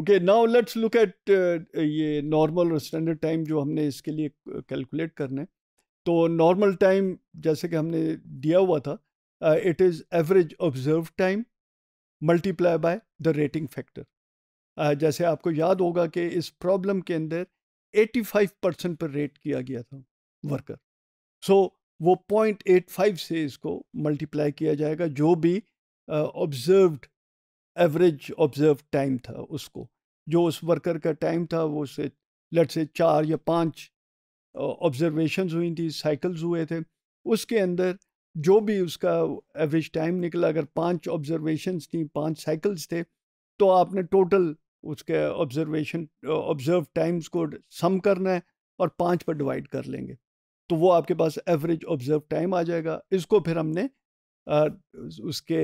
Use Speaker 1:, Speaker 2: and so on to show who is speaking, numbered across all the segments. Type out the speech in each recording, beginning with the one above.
Speaker 1: okay now let's look at ये normal और standard time जो हमने इसके लिए कैलकुलेट करने तो नॉर्मल टाइम जैसे कि हमने दिया हुआ था it is average observe time multiply by the rating factor जैसे आपको याद होगा कि इस प्रॉब्लम के अंदर 85 परसेंट पर रेट किया गया था वर्कर सो so, वो 0.85 से इसको मल्टीप्लाई किया जाएगा जो भी ऑब्जर्व्ड एवरेज ऑब्जर्व टाइम था उसको जो उस वर्कर का टाइम था वो से लट से चार या पाँच ऑब्जर्वेशंस हुई थी साइकिल्स हुए थे उसके अंदर जो भी उसका एवरेज टाइम निकला अगर पांच ऑब्जर्वेशंस थी पांच साइकिल्स थे तो आपने टोटल उसके ऑब्जर्वेशन ऑब्जर्व टाइम्स को सम करना है और पाँच पर डिवाइड कर लेंगे तो वो आपके पास एवरेज ऑब्जर्व टाइम आ जाएगा इसको फिर हमने आ, उसके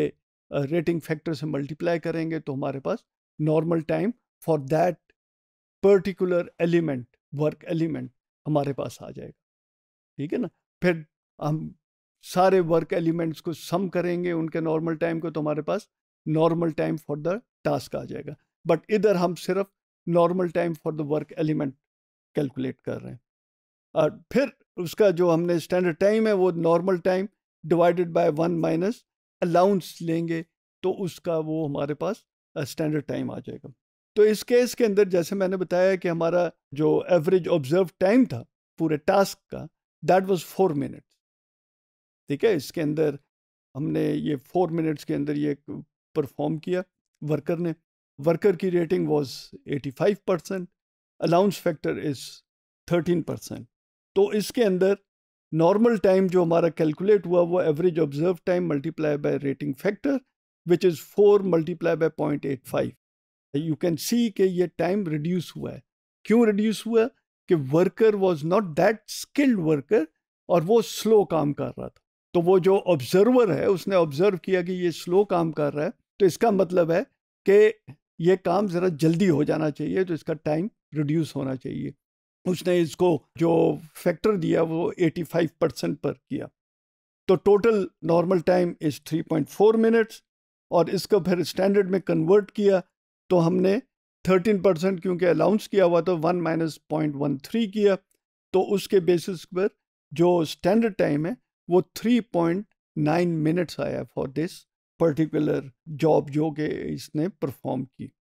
Speaker 1: रेटिंग फैक्टर से मल्टीप्लाई करेंगे तो हमारे पास normal time for that particular element work element हमारे पास आ जाएगा ठीक है ना फिर हम सारे वर्क एलिमेंट्स को सम करेंगे उनके नॉर्मल टाइम को तो हमारे पास normal time for the task आ जाएगा बट इधर हम सिर्फ normal time for the work element calculate कर रहे हैं और फिर उसका जो हमने स्टैंडर्ड टाइम है वो normal time divided by one minus allowance लेंगे तो उसका वो हमारे पास स्टैंडर्ड टाइम आ जाएगा तो इस केस के अंदर जैसे मैंने बताया कि हमारा जो एवरेज ऑब्जर्व टाइम था पूरे टास्क का दैट वाज फोर मिनट ठीक है इसके अंदर हमने ये फोर मिनट्स के अंदर ये परफॉर्म किया वर्कर ने वर्कर की rating was 85 percent allowance factor is 13 percent तो इसके अंदर नॉर्मल टाइम जो हमारा कैलकुलेट हुआ वो average observe time multiply by rating factor which is four multiply by point eight five you can see कि ये टाइम रिड्यूस हुआ है क्यों रिड्यूस हुआ कि worker was not that skilled worker और वो स्लो काम कर रहा था तो वो जो ऑब्जर्वर है उसने ऑब्जर्व किया कि ये स्लो काम कर रहा है तो इसका मतलब है कि ये काम ज़रा जल्दी हो जाना चाहिए तो इसका टाइम रिड्यूस होना चाहिए उसने इसको जो फैक्टर दिया वो 85 परसेंट पर किया तो total normal time is 3.4 minutes और इसको फिर स्टैंडर्ड में कन्वर्ट किया तो हमने 13 परसेंट क्योंकि अलाउंस किया हुआ तो one minus point one three किया तो उसके बेसिस पर जो स्टैंडर्ड टाइम है वो 3.9 मिनट्स आया फॉर दिस पर्टिकुलर जॉब जो कि इसने परफॉर्म की